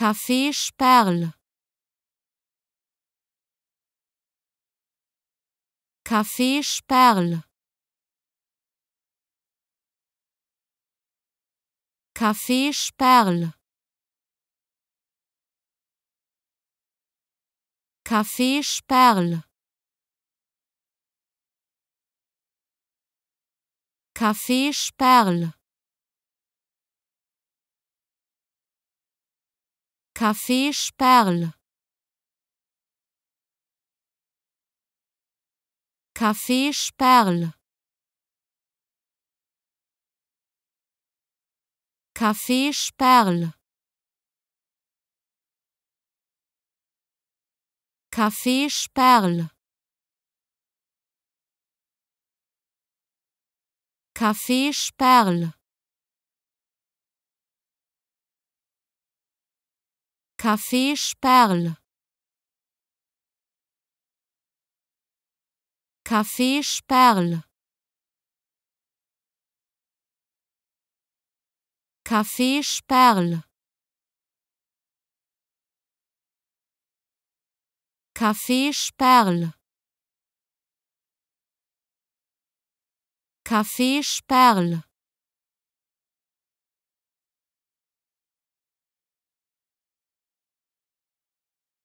Café perle Café perle Café perle Café perle Café perle. Café perle Café perle Café perle Café perle Café perle. Café Sperl. Café Sperl. Café Sperl. Café Sperl. Café Sperl.